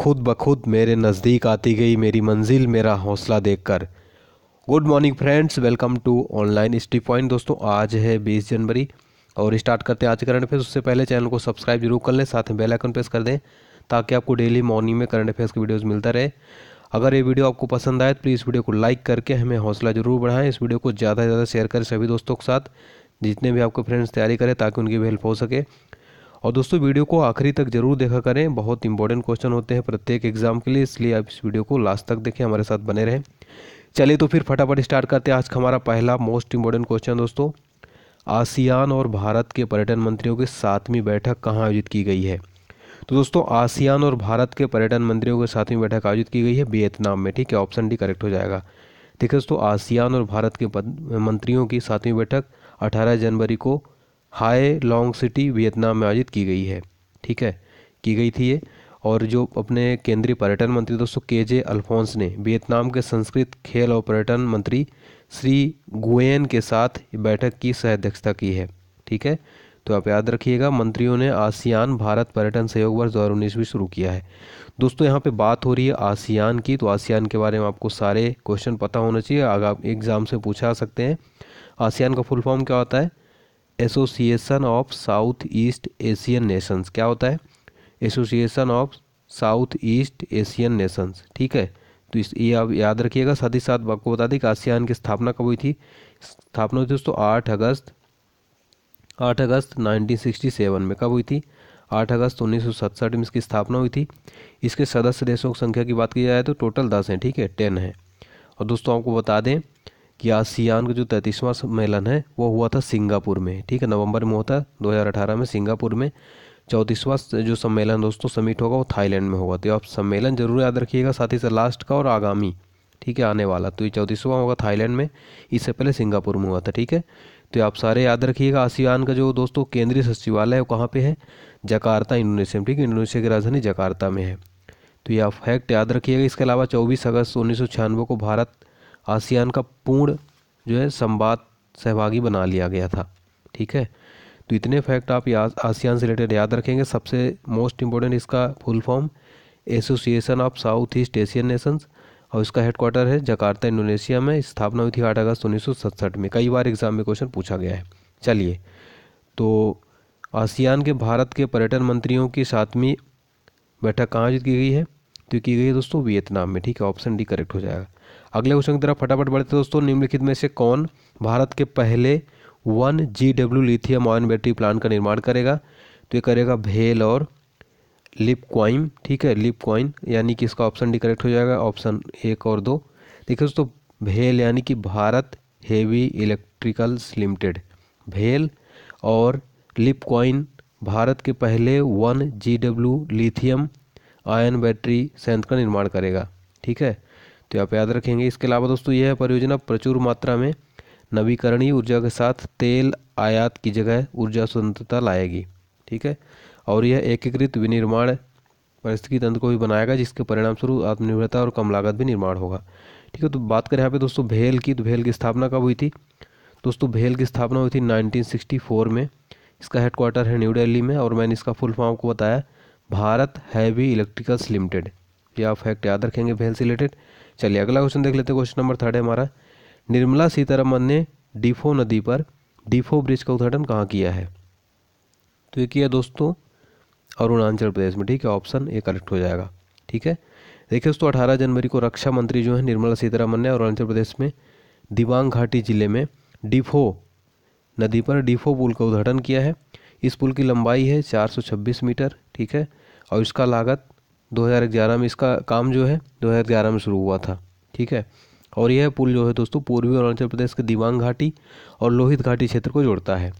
खुद ब खुद मेरे नज़दीक आती गई मेरी मंजिल मेरा हौसला देखकर good morning friends welcome to online study point दोस्तों आज है बीस जनवरी और स्टार्ट करते हैं आज करंट अफेयर्स उससे पहले चैनल को सब्सक्राइब जरूर कर लें साथ में बेल आइकन प्रेस कर दें ताकि आपको डेली मॉर्निंग में करंट अफेयर्स की वीडियोज़ मिलता रहे अगर ये वीडियो आपको पसंद आए तो प्लीज़ वीडियो को लाइक करके हमें हौसला जरूर बढ़ाएं इस वीडियो को ज़्यादा से ज़्यादा शेयर करें सभी दोस्तों के साथ जितने भी आपके फ्रेंड्स तैयारी करें ताकि उनकी भी हेल्प हो सके और दोस्तों वीडियो को आखिरी तक जरूर देखा करें बहुत इंपॉर्टेंट क्वेश्चन होते हैं प्रत्येक एग्जाम के लिए इसलिए आप इस वीडियो को लास्ट तक देखें हमारे साथ बने रहें चलिए तो फिर फटाफट स्टार्ट करते हैं आज का हमारा पहला मोस्ट इंपॉर्टेंट क्वेश्चन दोस्तों आसियान और भारत के पर्यटन मंत्रियों की सातवीं बैठक कहाँ आयोजित की गई है तो दोस्तों आसियान और भारत के पर्यटन मंत्रियों के सातवीं बैठक आयोजित की गई है वियतनाम में ठीक है ऑप्शन डी करेक्ट हो जाएगा देखिए दोस्तों आसियान और भारत के मंत्रियों की सातवीं बैठक 18 जनवरी को हाई लॉन्ग सिटी वियतनाम में आयोजित की गई है ठीक है की गई थी ये और जो अपने केंद्रीय पर्यटन मंत्री दोस्तों के जे अल्फोंस ने वियतनाम के संस्कृत खेल और पर्यटन मंत्री श्री गुएन के साथ बैठक की सह अध्यक्षता की है ठीक है तो आप याद रखिएगा मंत्रियों ने आसियान भारत पर्यटन सहयोग वर्ष दो हज़ार भी शुरू किया है दोस्तों यहाँ पे बात हो रही है आसियान की तो आसियान के बारे में आपको सारे क्वेश्चन पता होना चाहिए आगे एग्ज़ाम से पूछा सकते हैं आसियान का फुल फॉर्म क्या होता है Association of South East Asian Nations क्या होता है Association of South East Asian Nations ठीक है तो इस ये आप याद रखिएगा साथ ही साथ आपको बता दें कि आसियान की स्थापना कब हुई थी स्थापना हुई थी दोस्तों आठ अगस्त आठ अगस्त 1967 में कब हुई थी आठ अगस्त उन्नीस में इसकी स्थापना हुई थी इसके सदस्य देशों की संख्या की बात की जाए तो टोटल दस हैं ठीक है टेन है और दोस्तों आपको बता दें कि आसियान का जो तैंतीसवां सम्मेलन है वो हुआ था सिंगापुर में ठीक है नवंबर में होता है 2018 में सिंगापुर में चौंतीसवां जो सम्मेलन दोस्तों समिट होगा वो थाईलैंड में होगा तो आप सम्मेलन जरूर याद रखिएगा साथ ही साथ लास्ट का और आगामी ठीक है आने वाला तो ये चौंतीसवां होगा थाईलैंड में इससे पहले सिंगापुर में हुआ था ठीक है तो आप सारे याद रखिएगा आसियान का जो दोस्तों केंद्रीय सचिवालय है वो कहाँ पर है जकार्ता इंडोनेशिया में ठीक है इंडोनेशिया की राजधानी जकार्ता में है तो ये आप फैक्ट याद रखिएगा इसके अलावा चौबीस अगस्त उन्नीस को भारत आसियान का पूर्ण जो है संवाद सहभागी बना लिया गया था ठीक है तो इतने फैक्ट आप या आसियान से रिलेटेड याद रखेंगे सबसे मोस्ट इम्पोर्टेंट इसका full form Association of South East Asian Nations और इसका हेडक्वार्टर है जकार्ता इंडोनेशिया में स्थापना हुई थी आठ अगस्त उन्नीस सौ में कई बार एग्जाम में क्वेश्चन पूछा गया है चलिए तो आसियान के भारत के पर्यटन मंत्रियों की सातवीं बैठक कहाँ आयोजित की गई है तो की गई है दोस्तों वियतनाम में ठीक है ऑप्शन डी करेक्ट हो जाएगा अगले क्वेश्चन की तरफ फटाफट बढ़ते दोस्तों निम्नलिखित में से कौन भारत के पहले one G W lithium ion battery plant का निर्माण करेगा तो ये करेगा भेल और लिप क्वाइन ठीक है लिप क्वाइन यानी कि इसका ऑप्शन डी करेक्ट हो जाएगा ऑप्शन एक और दो देखिए दोस्तों भेल यानी कि भारत हेवी इलेक्ट्रिकल्स लिमिटेड भेल और लिप क्वाइन भारत के पहले one G W lithium ion battery संयंत्र का निर्माण करेगा ठीक है तो आप याद रखेंगे इसके अलावा दोस्तों यह परियोजना प्रचुर मात्रा में नवीकरणीय ऊर्जा के साथ तेल आयात की जगह ऊर्जा स्वतंत्रता लाएगी ठीक है और यह एकीकृत विनिर्माण परिस्थिति तंत्र को भी बनाएगा जिसके परिणामस्वरूप आत्मनिर्भरता और कम लागत भी निर्माण होगा ठीक है तो बात करें यहाँ पे दोस्तों भेल की तो भेल की स्थापना कब हुई थी दोस्तों भेल की स्थापना हुई थी 1964 में इसका हेडक्वार्टर है न्यू दिल्ली में और मैंने इसका फुल फॉर्म को बताया भारत हैवी इलेक्ट्रिकल्स लिमिटेड ये आप फैक्ट याद रखेंगे हेल्थ से रिलेटेड चलिए अगला क्वेश्चन देख लेते हैं क्वेश्चन नंबर थर्ड है हमारा निर्मला सीतारमन ने डीफो नदी पर डीफो ब्रिज का उद्घाटन कहाँ किया है तो ये किया दोस्तों अरुणाचल प्रदेश में ठीक है ऑप्शन ए करेक्ट हो जाएगा ठीक है देखिए दोस्तों अठारह जनवरी को रक्षा मंत्री जो है निर्मला सीतारामन ने अरुणाचल प्रदेश में दिबांग घाटी जिले में डिफो नदी पर डिफो पुल का उद्घाटन किया है इस पुल की लंबाई है 426 मीटर ठीक है और इसका लागत 2011 में इसका काम जो है 2011 में शुरू हुआ था ठीक है और यह पुल जो है दोस्तों पूर्वी अरुणाचल प्रदेश के दिवांग घाटी और लोहित घाटी क्षेत्र को जोड़ता है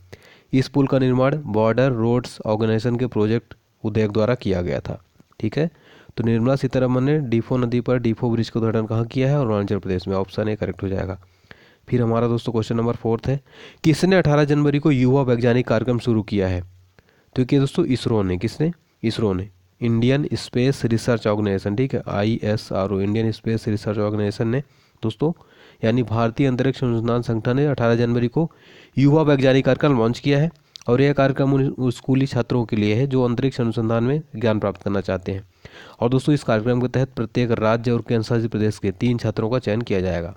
इस पुल का निर्माण बॉर्डर रोड्स ऑर्गेनाइजेशन के प्रोजेक्ट उद्योग द्वारा किया गया था ठीक है तो निर्मला सीतारमन ने डीफो नदी पर डीफो ब्रिज का उद्घाटन कहाँ किया है अरुणाचल प्रदेश में ऑप्शन ए करेक्ट हो जाएगा फिर हमारा दोस्तों क्वेश्चन नंबर फोर्थ है किसने 18 जनवरी को युवा वैज्ञानिक कार्यक्रम शुरू किया है तो ये दोस्तों इसरो ने किसने इसरो ने इंडियन स्पेस रिसर्च ऑर्गेनाइजेशन ठीक है I S R O Indian Space Research Organisation ने दोस्तों यानी भारतीय अंतरिक्ष अनुसंधान संगठन ने 18 जनवरी को युवा वैज्ञानिक कार्यक्रम लॉन्च किया है और यह कार्यक्रम उन स्कूली छात्रों के लिए है जो अंतरिक्ष अनुसंधान में ज्ञान प्राप्त करना चाहते हैं और दोस्तों इस कार्यक्रम के तहत प्रत्येक राज्य और केंद्रशासित प्रदेश के तीन छात्रों का चयन किया जाएगा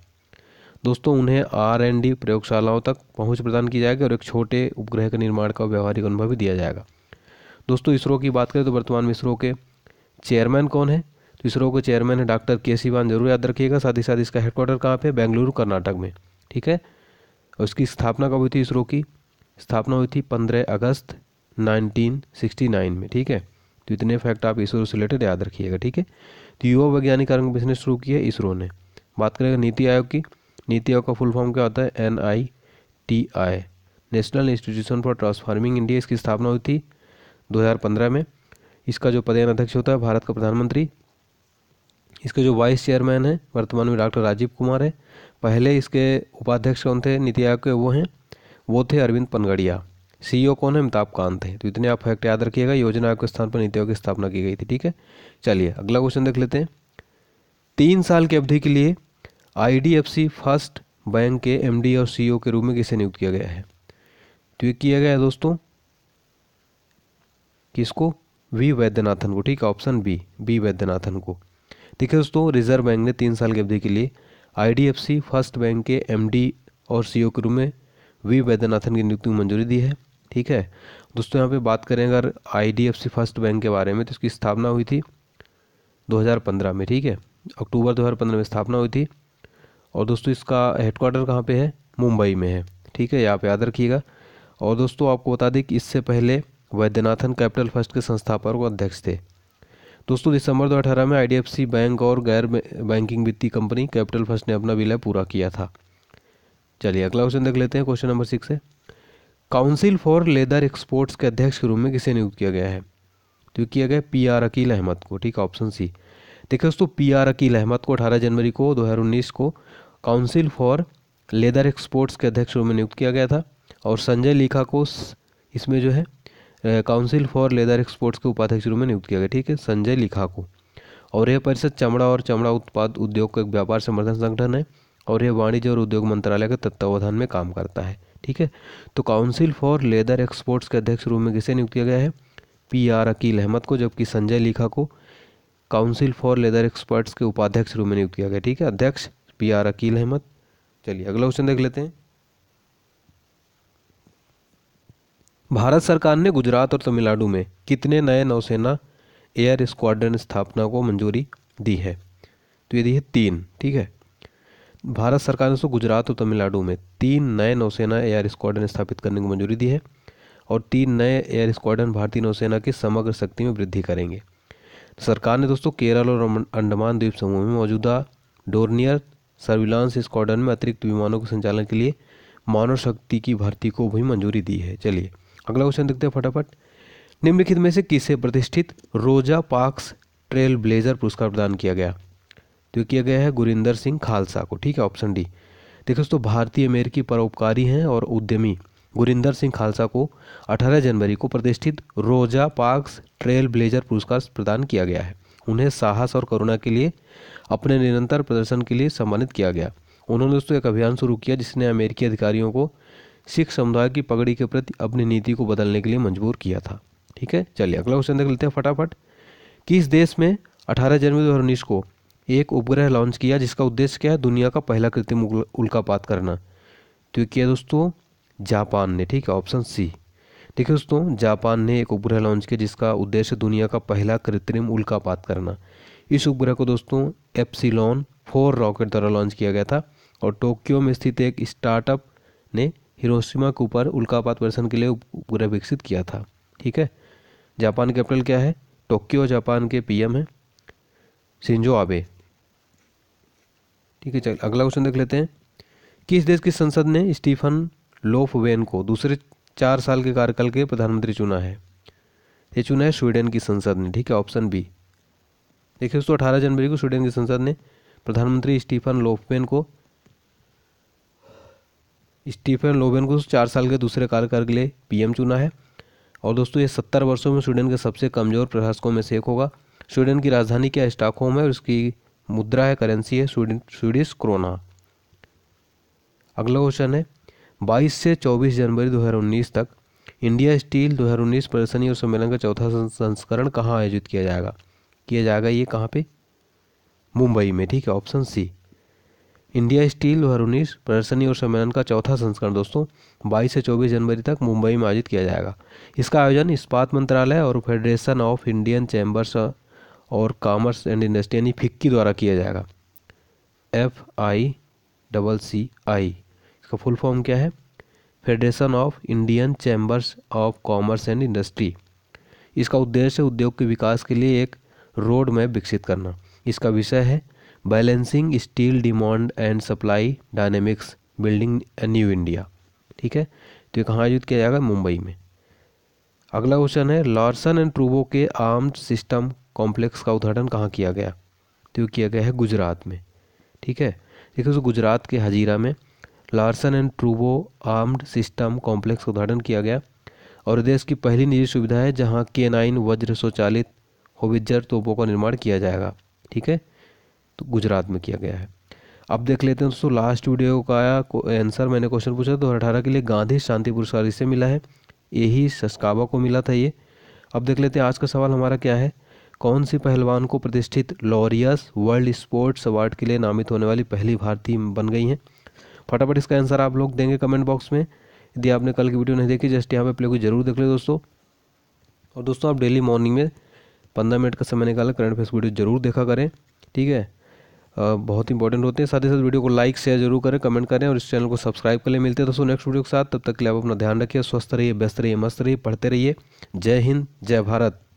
दोस्तों उन्हें आर एन डी प्रयोगशालाओं तक पहुंच प्रदान की जाएगी और एक छोटे उपग्रह के निर्माण का व्यवहारिक अनुभव भी दिया जाएगा दोस्तों इसरो की बात करें तो वर्तमान में इसरो के चेयरमैन कौन है तो इसरो के चेयरमैन है डॉक्टर के सिवान जरूर याद रखिएगा साथ ही साथ इसका हेडक्वार्टर कहाँ पे बेंगलुरु कर्नाटक में ठीक है उसकी स्थापना कब हुई थी इसरो की स्थापना हुई थी पंद्रह अगस्त नाइनटीन में ठीक है तो इतने फैक्ट आप इसरो से रिलेटेड याद रखिएगा ठीक है तो युवा वैज्ञानिक कारण बिजनेस शुरू किया इसरो ने बात करेंगे नीति आयोग की नीति आयोग का फुल फॉर्म क्या होता है N I T I National Institution for Transforming India इसकी स्थापना हुई थी 2015 में इसका जो पदेन अध्यक्ष होता है भारत का प्रधानमंत्री इसके जो वाइस चेयरमैन है वर्तमान में डॉक्टर राजीव कुमार है पहले इसके उपाध्यक्ष कौन थे नीति आयोग के वो हैं वो थे अरविंद पनगड़िया सीईओ e कौन है अमिताभ कांत है तो इतने आप फैक्ट याद रखिएगा योजना आयोग के स्थान पर नीति आयोग की स्थापना की गई थी ठीक है चलिए अगला क्वेश्चन देख लेते हैं तीन साल की अवधि के लिए आई फर्स्ट बैंक के एमडी और सीईओ e के रूप में किसे नियुक्त किया गया है तो ये किया गया है दोस्तों किसको वी वैद्यनाथन को ठीक है ऑप्शन बी बी वैद्यनाथन को देखिए दोस्तों रिजर्व बैंक ने तीन साल की अवधि के लिए आईडीएफसी फर्स्ट बैंक के एमडी और सीईओ e के रूप में वी वैद्यनाथन की नियुक्ति मंजूरी दी है ठीक है दोस्तों यहाँ पे बात करें अगर आईडीएफसी फर्स्ट बैंक के बारे में तो इसकी स्थापना हुई थी 2015 में ठीक है अक्टूबर 2015 में स्थापना हुई थी और दोस्तों इसका हेडक्वार्टर कहाँ पे है मुंबई में है ठीक है यहाँ पे याद रखिएगा और दोस्तों आपको बता दें कि इससे पहले वैद्यनाथन कैपिटल फर्स्ट के संस्थापक और अध्यक्ष थे दोस्तों दिसंबर अठारह में आई बैंक और गैर बैंकिंग वित्तीय कंपनी कैपिटल फर्स्ट ने अपना विलय पूरा किया था चलिए अगला क्वेश्चन देख लेते हैं क्वेश्चन नंबर सिक्स है काउंसिल फॉर लेदर एक्सपोर्ट्स के अध्यक्ष के रूप में किसे नियुक्त किया गया है तो किया गया पी आर अकील अहमद को ठीक है ऑप्शन सी देखिए दोस्तों पी आर अकील अहमद को अठारह जनवरी को 2019 को काउंसिल फॉर लेदर एक्सपोर्ट्स के अध्यक्ष रूप में नियुक्त किया गया था और संजय लिखा को इसमें जो है काउंसिल फॉर लेदर एक्सपोर्ट्स के उपाध्यक्ष रूप में नियुक्त किया गया ठीक है संजय लिखा को और यह परिषद चमड़ा और चमड़ा उत्पाद उद्योग का एक व्यापार समर्थन संगठन है और यह वाणिज्य और उद्योग मंत्रालय के तत्वावधान में काम करता है ठीक है तो काउंसिल फॉर लेदर एक्सपोर्ट्स के अध्यक्ष रूप में किसे नियुक्त किया गया है पी आर अकील अहमद को जबकि संजय लिखा को काउंसिल फॉर लेदर एक्सपर्ट्स के उपाध्यक्ष रूप में नियुक्त किया गया ठीक है अध्यक्ष पी आर अकील अहमद चलिए अगला क्वेश्चन देख लेते हैं भारत सरकार ने गुजरात और तमिलनाडु में कितने नए नौसेना एयर स्क्वाड्रन स्थापना को मंजूरी दी है तो ये दी है तीन ठीक है भारत सरकार ने उसको गुजरात और तमिलनाडु में तीन नए नौसेना एयर स्क्वाड्रन स्थापित करने को मंजूरी दी है और तीन नए एयर स्क्वाड्रन भारतीय नौसेना की समग्र शक्ति में वृद्धि करेंगे सरकार ने दोस्तों केरल और अंडमान द्वीप समूह में मौजूदा डोर्नियर सर्विलांस स्क्वाड्रन में अतिरिक्त विमानों के संचालन के लिए मानव शक्ति की भर्ती को भी मंजूरी दी है चलिए अगला क्वेश्चन देखते हैं फटाफट निम्नलिखित में से किसे प्रतिष्ठित रोजा पार्क्स ट्रेल ब्लेजर पुरस्कार प्रदान किया गया तो किया गया है गुरिंदर सिंह खालसा को ठीक है ऑप्शन डी देखो दोस्तों भारतीय अमेरिकी परोपकारी हैं और उद्यमी गुरिंदर सिंह खालसा को 18 जनवरी को प्रतिष्ठित रोजा पार्क्स ट्रेल ब्लेजर पुरस्कार प्रदान किया गया है उन्हें साहस और करुणा के लिए अपने निरंतर प्रदर्शन के लिए सम्मानित किया गया उन्होंने दोस्तों एक अभियान शुरू किया जिसने अमेरिकी अधिकारियों को सिख समुदाय की पगड़ी के प्रति अपनी नीति को बदलने के लिए मजबूर किया था ठीक है चलिए अगला क्वेश्चन देख लेते हैं फटाफट किस देश में 18 जनवरी दो हज़ार को एक उपग्रह लॉन्च किया जिसका उद्देश्य क्या है दुनिया का पहला कृत्रिम उल्कापात करना तो ये किया दोस्तों जापान ने ठीक है ऑप्शन सी देखिए दोस्तों जापान ने एक उपग्रह लॉन्च किया जिसका उद्देश्य दुनिया का पहला कृत्रिम उल्कापात करना इस उपग्रह को दोस्तों एप्सिलॉन फोर रॉकेट द्वारा लॉन्च किया गया था और टोक्यो में स्थित एक स्टार्टअप ने हिरोशिमा के ऊपर उल्कापात वर्षण के लिए उपग्रह विकसित किया था ठीक है जापान कैपिटल क्या है टोक्यो जापान के पीएम हैं सिंजो आबे ठीक है चल अगला क्वेश्चन देख लेते हैं किस देश की संसद ने स्टीफन लोफ वेन को दूसरे चार साल के कार्यकाल के प्रधानमंत्री चुना है ये चुना है स्वीडन की संसद ने ठीक है ऑप्शन बी देखिए दोस्तों अठारह जनवरी को स्वीडन की संसद ने प्रधानमंत्री स्टीफन लोफवेन को स्टीफन लोबेन को चार साल के दूसरे कार्यकाल के लिए पीएम चुना है और दोस्तों ये सत्तर वर्षों में स्वीडन के सबसे कमजोर प्रशासकों में से एक होगा स्वीडन की राजधानी क्या स्टॉकहोम है और इसकी मुद्रा है करेंसी है स्वीडिश क्रोना अगला क्वेश्चन है 22 से 24 जनवरी 2019 तक इंडिया स्टील 2019 प्रदर्शनी और सम्मेलन का चौथा संस्करण कहाँ आयोजित किया जाएगा किया जाएगा ये कहाँ पे मुंबई में ठीक है ऑप्शन सी इंडिया स्टील वरुणिस प्रदर्शनी और सम्मेलन का चौथा संस्करण दोस्तों 22 से 24 जनवरी तक मुंबई में आयोजित किया जाएगा इसका आयोजन इस्पात मंत्रालय और फेडरेशन ऑफ इंडियन चैम्बर्स और कॉमर्स एंड इंडस्ट्री यानी फिक्की द्वारा किया जाएगा एफ आई डबल सी आई इसका फुल फॉर्म क्या है Federation of Indian Chambers of Commerce and Industry इसका उद्देश्य उद्योग के विकास के लिए एक रोड मैप विकसित करना इसका विषय है balancing steel demand and supply dynamics building a new India ठीक है तो ये कहाँ आयोजित किया जाएगा मुंबई में अगला क्वेश्चन है लार्सन एंड ट्रूबो के आर्म्ड सिस्टम कॉम्प्लेक्स का उद्घाटन कहाँ किया गया तो ये किया गया है गुजरात में ठीक है देखिए तो गुजरात के हजीरा में लार्सन एंड ट्रूबो आर्म्ड सिस्टम कॉम्प्लेक्स का उद्घाटन किया गया और देश की पहली निजी सुविधा है जहाँ के नाइन वज्र स्वचालित होविजर तोपों का निर्माण किया जाएगा ठीक है तो गुजरात में किया गया है अब देख लेते हैं दोस्तों लास्ट वीडियो का आया आंसर मैंने क्वेश्चन पूछा दो हज़ार के लिए गांधी शांति पुरस्कार इसे मिला है यही सस्काबा को मिला था ये अब देख लेते हैं आज का सवाल हमारा क्या है कौन सी पहलवान को प्रतिष्ठित लॉरियस वर्ल्ड स्पोर्ट्स अवार्ड के लिए नामित होने वाली पहली भारतीय बन गई हैं फटाफट इसका आंसर आप लोग देंगे कमेंट बॉक्स में यदि आपने कल की वीडियो नहीं देखी जस्ट यहाँ पे प्ले को जरूर देख ले दोस्तों और दोस्तों आप डेली मॉर्निंग में पंद्रह मिनट का समय निकाला करंट अफेयर्स वीडियो जरूर देखा करें ठीक है बहुत इंपॉर्टेंट होते हैं साथ ही साथ वीडियो को लाइक शेयर जरूर करें कमेंट करें और इस चैनल को सब्सक्राइब कर मिलते हैं दोस्तों नेक्स्ट वीडियो के साथ तब तक के लिए आप अपना ध्यान रखिए स्वस्थ रहिए व्यस्त रहिए मस्त रहिए पढ़ते रहिए जय हिंद जय भारत